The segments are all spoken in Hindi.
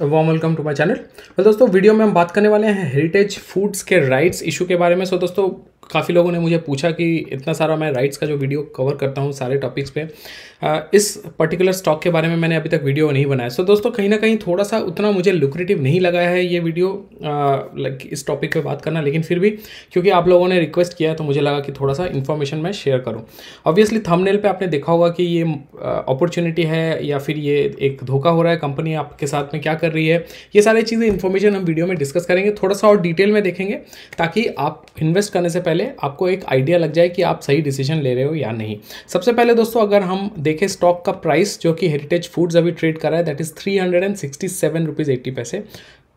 warm welcome to my channel तो दोस्तों वीडियो में हम बात करने वाले हैं हेरिटेज फूड्स के राइट्स इशू के बारे में सो दोस्तों काफ़ी लोगों ने मुझे पूछा कि इतना सारा मैं राइट्स का जो वीडियो कवर करता हूँ सारे टॉपिक्स पे इस पर्टिकुलर स्टॉक के बारे में मैंने अभी तक वीडियो नहीं बनाया सो so, दोस्तों कहीं ना कहीं थोड़ा सा उतना मुझे लुक्रेटिव नहीं लगा है ये वीडियो लाइक इस टॉपिक पे बात करना लेकिन फिर भी क्योंकि आप लोगों ने रिक्वेस्ट किया तो मुझे लगा कि थोड़ा सा इन्फॉर्मेशन मैं शेयर करूँ ऑब्वियसली थमनेल पर आपने देखा होगा कि ये अपॉर्चुनिटी है या फिर ये एक धोखा हो रहा है कंपनी आपके साथ में क्या कर रही है ये सारी चीज़ें इन्फॉर्मेशन हम वीडियो में डिस्कस करेंगे थोड़ा सा और डिटेल में देखेंगे ताकि आप इन्वेस्ट करने से पहले पहले आपको एक आइडिया लग जाए कि आप सही डिसीजन ले रहे हो या नहीं सबसे पहले दोस्तों अगर हम देखें स्टॉक का प्राइस जो कि हेरिटेज फूड्स अभी ट्रेड कर रहा है that is three hundred and sixty seven rupees eighty पैसे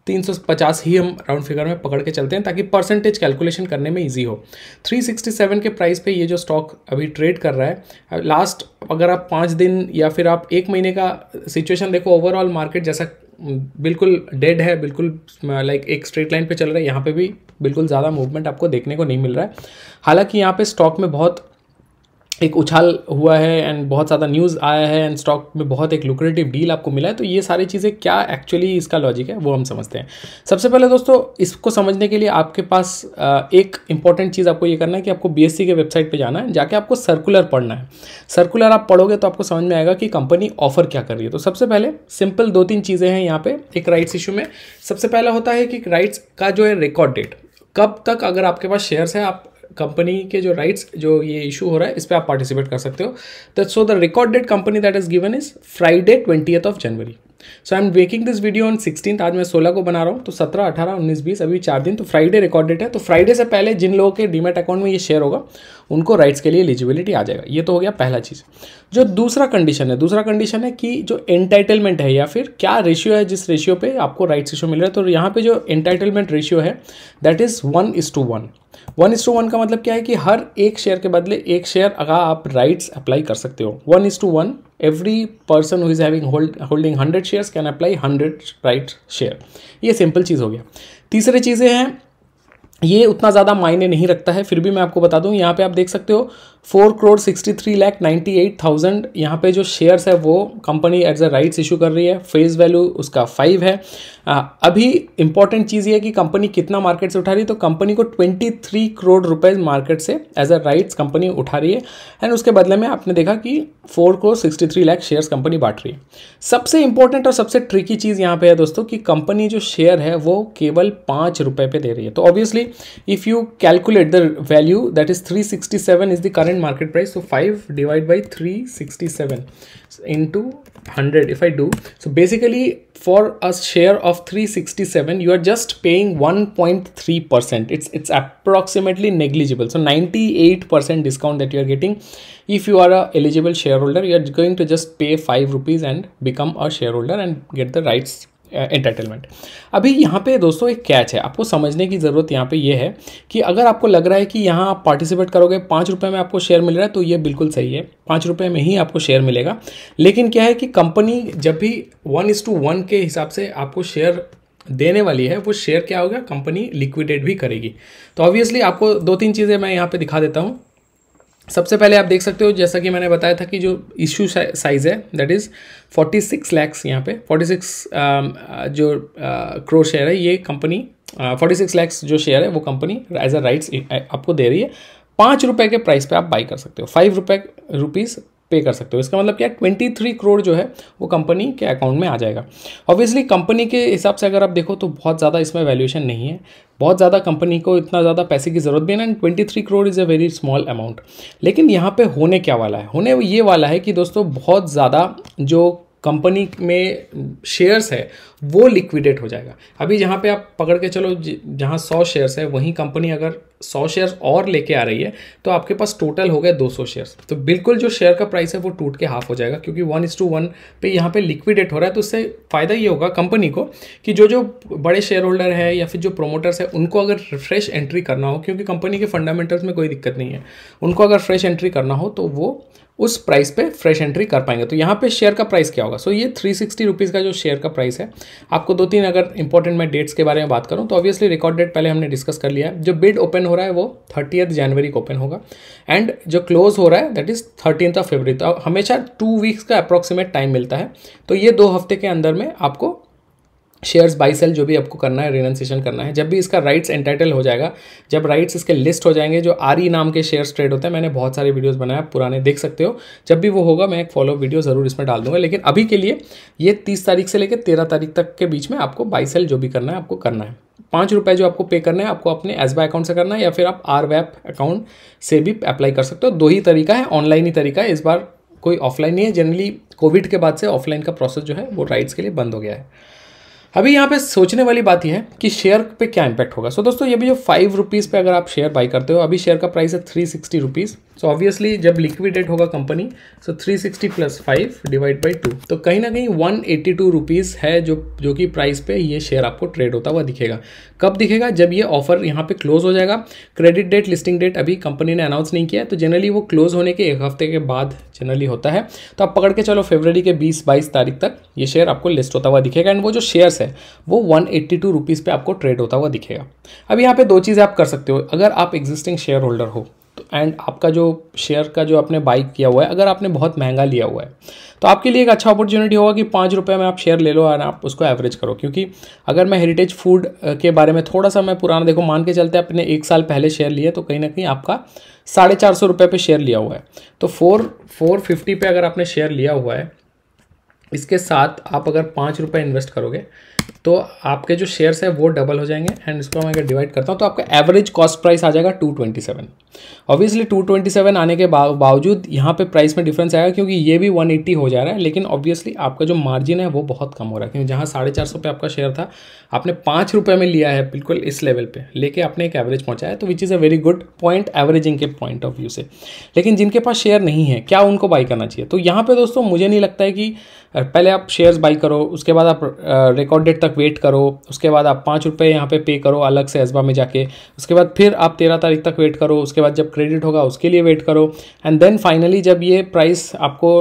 तीन सौ पचास ही हम राउंड फिगर में पकड़ के चलते हैं ताकि परसेंटेज कैलकुलेशन करने में इजी हो 367 के प्राइस पे ये जो स्टॉक अभी ट्रेड कर रहा है लास्ट अगर आप पाँच दिन या फिर आप एक महीने का सिचुएशन देखो ओवरऑल मार्केट जैसा बिल्कुल डेड है बिल्कुल लाइक एक स्ट्रेट लाइन पे चल रहा है यहाँ पे भी बिल्कुल ज़्यादा मूवमेंट आपको देखने को नहीं मिल रहा है हालांकि यहाँ पे स्टॉक में बहुत एक उछाल हुआ है एंड बहुत ज़्यादा न्यूज़ आया है एंड स्टॉक में बहुत एक लुक्रेटिव डील आपको मिला है तो ये सारी चीज़ें क्या एक्चुअली इसका लॉजिक है वो हम समझते हैं सबसे पहले दोस्तों इसको समझने के लिए आपके पास एक इंपॉर्टेंट चीज़ आपको ये करना है कि आपको बी e के वेबसाइट पर जाना है जाके आपको सर्कुलर पढ़ना है सर्कुलर आप पढ़ोगे तो आपको समझ में आएगा कि कंपनी ऑफर क्या कर रही है तो सबसे पहले सिंपल दो तीन चीज़ें हैं यहाँ पर एक राइट्स इशू में सबसे पहला होता है कि राइट्स का जो है रिकॉर्ड डेट कब तक अगर आपके पास शेयर्स हैं आप कंपनी के जो राइट्स जो ये इशू हो रहा है इस पर आप पार्टिसिपेट कर सकते हो so the record date company that is given is Friday twenty of January so I am breaking this video on sixteen आज मैं सोलह को बना रहा हूँ तो सत्रह अठारह उन्नीस बीस अभी चार दिन तो फ्राइडे रिकॉर्डेड है तो फ्राइडे से पहले जिन लोगों के डीमेट अकाउंट में ये शेयर होगा उनको राइट्स के लिए एलिजिबिलिटी आ जाएगा ये तो हो गया पहला चीज़ जो दूसरा कंडीशन है दूसरा कंडीशन है कि जो एंटाइटलमेंट है या फिर क्या रेशियो है जिस रेशियो पे आपको राइट्स इशू मिल रहा है तो यहाँ पे जो एंटाइटलमेंट रेशियो है that is one is to one one is to one का मतलब क्या है कि हर एक शेयर के बदले एक शेयर अगर आप राइट्स अप्लाई कर सकते हो one is to one every person who is having hold, holding 100 shares can apply 100 right share ये सिंपल चीज़ हो गया तीसरे चीज़ें हैं ये उतना ज़्यादा मायने नहीं रखता है फिर भी मैं आपको बता दूं यहाँ पे आप देख सकते हो four crore sixty three lakh ninety eight thousand यहाँ पर जो शेयर्स है वो company as a rights issue कर रही है फेस वैल्यू उसका फाइव है आ, अभी इंपॉर्टेंट चीज़ ये कि कंपनी कितना मार्केट से उठा रही है तो कंपनी को ट्वेंटी थ्री करोड़ रुपए मार्केट से एज अ राइट्स कंपनी उठा रही है एंड उसके बदले में आपने देखा कि four crore sixty three lakh shares company बांट रही है सबसे इंपॉर्टेंट और सबसे ट्रिकी चीज़ यहाँ पे है दोस्तों कि कंपनी जो शेयर है वो केवल पाँच रुपये पर दे रही है तो obviously if you calculate the value that is three sixty seven is the current market price so 5 divided by 367 into 100 if i do so basically for a share of 367 you are just paying 1.3 percent it's it's approximately negligible so 98 percent discount that you are getting if you are a eligible shareholder you are going to just pay 5 rupees and become a shareholder and get the rights entertainment अभी यहाँ पे दोस्तों एक कैच है आपको समझने की ज़रूरत यहाँ पे ये यह है कि अगर आपको लग रहा है कि यहाँ आप पार्टिसिपेट करोगे पाँच रुपये में आपको शेयर मिल रहा है तो ये बिल्कुल सही है पाँच रुपये में ही आपको शेयर मिलेगा लेकिन क्या है कि कंपनी जब भी वन इज़ टू वन के हिसाब से आपको शेयर देने वाली है वो शेयर क्या होगा कंपनी लिक्विडेट भी करेगी तो ऑब्वियसली आपको दो तीन चीज़ें मैं यहाँ पर दिखा देता हूँ सबसे पहले आप देख सकते हो जैसा कि मैंने बताया था कि जो इश्यू साइज़ है दैट इज़ 46 लैक्स यहाँ पे 46 um, uh, जो क्रो uh, शेयर है ये कंपनी 46 लैक्स जो शेयर है वो कंपनी एज अ राइट्स आपको दे रही है पाँच रुपये के प्राइस पे आप बाई कर सकते हो फाइव रुपये रुपीज़ पे कर सकते हो इसका मतलब क्या ट्वेंटी थ्री करोड़ जो है वो कंपनी के अकाउंट में आ जाएगा ऑब्वियसली कंपनी के हिसाब से अगर आप देखो तो बहुत ज़्यादा इसमें वैल्यूएशन नहीं है बहुत ज़्यादा कंपनी को इतना ज़्यादा पैसे की ज़रूरत भी है ना twenty three crore is a very small amount लेकिन यहाँ पे होने क्या वाला है होने ये वाला है कि दोस्तों बहुत ज़्यादा जो कंपनी में शेयर्स है वो लिक्विडेट हो जाएगा अभी जहाँ पे आप पकड़ के चलो जहाँ सौ शेयर्स है वहीं कंपनी अगर सौ शेयर्स और लेके आ रही है तो आपके पास टोटल हो गए दो सौ शेयर्स तो बिल्कुल जो शेयर का प्राइस है वो टूट के हाफ हो जाएगा क्योंकि वन इस टू वन पे यहाँ पे लिक्विडेट हो रहा है तो उससे फ़ायदा ये होगा कंपनी को कि जो जो बड़े शेयर होल्डर है या फिर जो प्रोमोटर्स है उनको अगर फ्रेश एंट्री करना हो क्योंकि कंपनी के फंडामेंटल्स में कोई दिक्कत नहीं है उनको अगर फ्रेश एंट्री करना हो तो वो उस प्राइस पे फ्रेश एंट्री कर पाएंगे तो यहाँ पे शेयर का प्राइस क्या होगा सो so, ये थ्री सिक्सटी रुपीज़ का जो शेयर का प्राइस है आपको दो तीन अगर इंपॉर्टेंट मैं डेट्स के बारे में बात करूँ तो ऑब्वियसली रिकॉर्ड डेट पहले हमने डिस्कस कर लिया है जो बिड ओपन हो रहा है वो थर्टीथ जनवरी को ओपन होगा एंड जो क्लोज हो रहा है that is thirteen of February तो हमेशा टू वीक्स का अप्रॉक्सीमेट टाइम मिलता है तो ये दो हफ्ते के अंदर में आपको शेयर्स बाई सेल जो भी आपको करना है रिनंसिएशन करना है जब भी इसका राइट्स एंटाइटल हो जाएगा जब राइट्स इसके लिस्ट हो जाएंगे जो आर e नाम के शेयर्स ट्रेड होते हैं मैंने बहुत सारे वीडियोस बनाया आप पुराने देख सकते हो जब भी वो होगा मैं एक फॉलोअप वीडियो ज़रूर इसमें डाल दूंगा लेकिन अभी के लिए ये तीस तारीख से लेकर तेरह तारीख तक के बीच में आपको बाई सेल जो भी करना है आपको करना है पाँच रुपये जो आपको पे करना है आपको अपने एस अकाउंट से करना है या फिर आप आर अकाउंट से भी अप्लाई कर सकते हो दो ही तरीका है ऑनलाइन ही तरीका है इस बार कोई ऑफलाइन नहीं है जनरली कोविड के बाद से ऑफलाइन का प्रोसेस जो है वो राइट्स के लिए बंद हो गया है अभी यहाँ पे सोचने वाली बात यह है कि शेयर पे क्या इम्पैक्ट होगा सो so, दोस्तों ये भी जो फाइव रुपीज़ पे अगर आप शेयर बाई करते हो अभी शेयर का प्राइस है three sixty rupees so obviously जब लिक्विडेट होगा company so three sixty plus five divide by two तो कहीं ना कहीं वन एट्टी टू रुपीज़ है जो जो कि प्राइस पे ये शेयर आपको ट्रेड होता हुआ दिखेगा कब दिखेगा जब ये ऑफर यहाँ पे क्लोज हो जाएगा क्रेडिट डेट लिस्टिंग डेट अभी कंपनी ने अनाउंस नहीं किया तो जनरली वो क्लोज होने के एक हफ्ते के बाद जनरली होता है तो आप पकड़ के चलो फेबररी के बीस बाईस तारीख तक ये शेयर आपको लिस्ट होता हुआ दिखेगा एंड वो जो शेयर्स है वो वन एट्टी टू रुपीज़ आपको ट्रेड होता हुआ दिखेगा अब यहाँ पर दो चीज़ें आप कर सकते हो अगर आप एग्जिस्टिंग शेयर होल्डर हो एंड आपका जो शेयर का जो आपने बाई किया हुआ है अगर आपने बहुत महंगा लिया हुआ है तो आपके लिए एक अच्छा अपॉर्चुनिटी होगा कि पाँच रुपये में आप शेयर ले लो और आप उसको एवरेज करो क्योंकि अगर मैं हेरिटेज फूड के बारे में थोड़ा सा मैं पुराना देखो मान के चलते आपने एक साल पहले शेयर लिया तो कहीं ना कहीं आपका साढ़े चार सौ रुपये शेयर लिया हुआ है तो फोर फोर फिफ्टी पे अगर आपने शेयर लिया हुआ है इसके साथ आप अगर पाँच रुपये इन्वेस्ट करोगे तो आपके जो शेयर्स है वो डबल हो जाएंगे एंड इसको मैं अगर डिवाइड करता हूँ तो आपका एवरेज कॉस्ट प्राइस आ जाएगा two twenty seven obviously two twenty seven आने के बावजूद यहाँ पे प्राइस में डिफरेंस आएगा क्योंकि ये भी वन एट्टी हो जा रहा है लेकिन ऑब्वियसली आपका जो मार्जिन है वो बहुत कम हो रहा है क्योंकि जहाँ साढ़े चार सौ पे आपका शेयर था आपने पाँच रुपये में लिया है बिल्कुल इस लेवल पर लेके आपने एक एवरेज पहुँचाया तो which is a very good point averaging के पॉइंट ऑफ व्यू से लेकिन जिनके पास शेयर नहीं है क्या उनको बाई करना चाहिए तो यहाँ पर दोस्तों मुझे नहीं लगता है कि पहले आप शेयर्स बाई करो उसके बाद आप रिकॉर्डेड मिनट तक वेट करो उसके बाद आप पाँच रुपये यहाँ पे पे करो अलग से एसबा में जाके उसके बाद फिर आप तेरह तारीख तक वेट करो उसके बाद जब क्रेडिट होगा उसके लिए वेट करो एंड देन फाइनली जब ये प्राइस आपको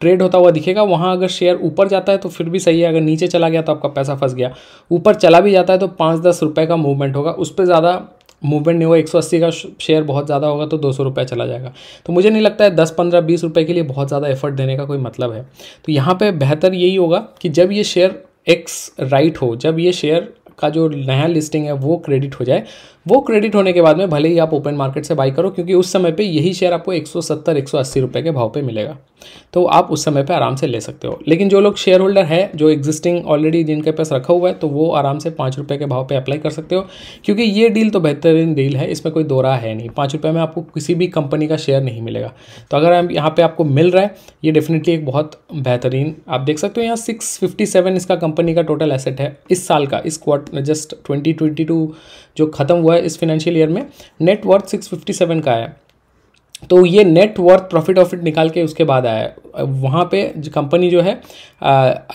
ट्रेड होता हुआ दिखेगा वहाँ अगर शेयर ऊपर जाता है तो फिर भी सही है अगर नीचे चला गया तो आपका पैसा फंस गया ऊपर चला भी जाता है तो पाँच दस रुपये का मूवमेंट होगा उस पर ज़्यादा मूवमेंट नहीं होगा एक सौ अस्सी का शेयर बहुत ज़्यादा होगा तो दो सौ रुपये चला जाएगा तो मुझे नहीं लगता है दस पंद्रह बीस रुपये के लिए बहुत ज़्यादा एफर्ट देने का कोई मतलब है तो यहाँ पे बेहतर यही होगा कि जब ये शेयर एक्स राइट हो जब ये शेयर का जो नया लिस्टिंग है वो क्रेडिट हो जाए वो क्रेडिट होने के बाद में भले ही आप ओपन मार्केट से बाई करो क्योंकि उस समय पे यही शेयर आपको 170 180 रुपए के भाव पे मिलेगा तो आप उस समय पे आराम से ले सकते हो लेकिन जो लोग शेयर होल्डर है जो एग्जिस्टिंग ऑलरेडी जिनके पास रखा हुआ है तो वो आराम से पाँच रुपये के भाव पर अप्लाई कर सकते हो क्योंकि ये डील तो बेहतरीन डील है इसमें कोई दोरा है नहीं पाँच रुपये में आपको किसी भी कंपनी का शेयर नहीं मिलेगा तो अगर यहाँ पर आपको मिल रहा है ये डेफिनेटली एक बहुत बेहतरीन आप देख सकते हो यहाँ सिक्स इसका कंपनी का टोटल एसेट है इस साल का इस क्वार्ट जस्ट ट्वेंटी ट्वेंटी टू जो ख़त्म हुआ है इस फाइनेंशियल ईयर में नेटवर्थ सेवन का है तो ये नेटवर्थ प्रॉफिट ऑफिट निकाल के उसके बाद आया है वहाँ पे कंपनी जो है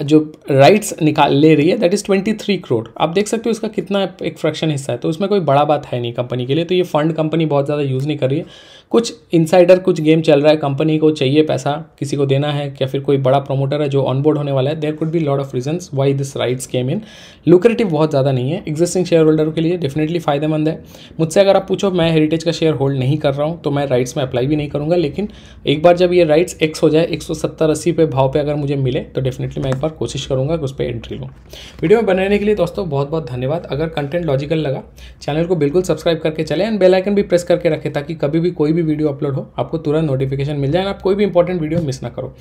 जो राइट्स निकाल ले रही है that is twenty three crore आप देख सकते हो इसका कितना एक फ्रैक्शन हिस्सा है तो उसमें कोई बड़ा बात है नहीं कंपनी के लिए तो ये फंड कंपनी बहुत ज़्यादा यूज़ नहीं कर रही है कुछ इनसाइडर कुछ गेम चल रहा है कंपनी को चाहिए पैसा किसी को देना है या फिर कोई बड़ा प्रोमोटर है जो ऑनबोर्ड होने वाला है देर कुड भी lot of reasons why this rights game in lucrative बहुत ज़्यादा नहीं है एग्जिस्टिंग शेयर होल्डर के लिए डेफिनेटली फायदेमंद है मुझसे अगर आप पूछो मैं हेरिटेज का शेयर होल्ड नहीं कर रहा हूँ तो मैं राइट्स में अप्लाई भी नहीं करूँगा लेकिन एक बार जब ये राइट्स एक्स हो जाए एक सौ सत्तर अस्सी पे भाव पे अगर मुझे मिले तो डेफिनेटली मैं एक बार कोशिश करूँगा कि उस पर एंट्री लूँ वीडियो में बनाने के लिए दोस्तों बहुत बहुत धन्यवाद अगर कंटेंट लॉजिकल लगा चैनल को बिल्कुल सब्सक्राइब करके चले एंड बेलाइकन भी प्रेस करके रखें ताकि कभी भी कोई भी वीडियो अपलोड हो आपको तुरंत नोटिफिकेशन मिल जाए आप कोई भी इंपॉर्टेंट वीडियो मिस ना करो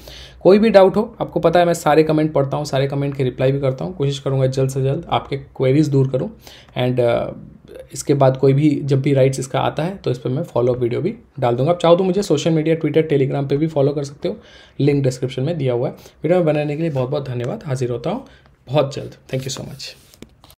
कोई भी डाउट हो आपको पता है मैं सारे कमेंट पढ़ता हूँ सारे कमेंट के रिप्लाई भी करता हूँ कोशिश करूँगा जल्द से जल्द आपके क्वेरीज दूर करूँ एंड इसके बाद कोई भी जब भी राइट्स इसका आता है तो इस पर मैं फॉलोअप वीडियो भी डाल दूंगा आप चाहो तो मुझे सोशल मीडिया ट्विटर टेलीग्राम पे भी फॉलो कर सकते हो लिंक डिस्क्रिप्शन में दिया हुआ है वीडियो में बनाने के लिए बहुत बहुत धन्यवाद हाजिर होता हूँ बहुत जल्द थैंक यू सो मच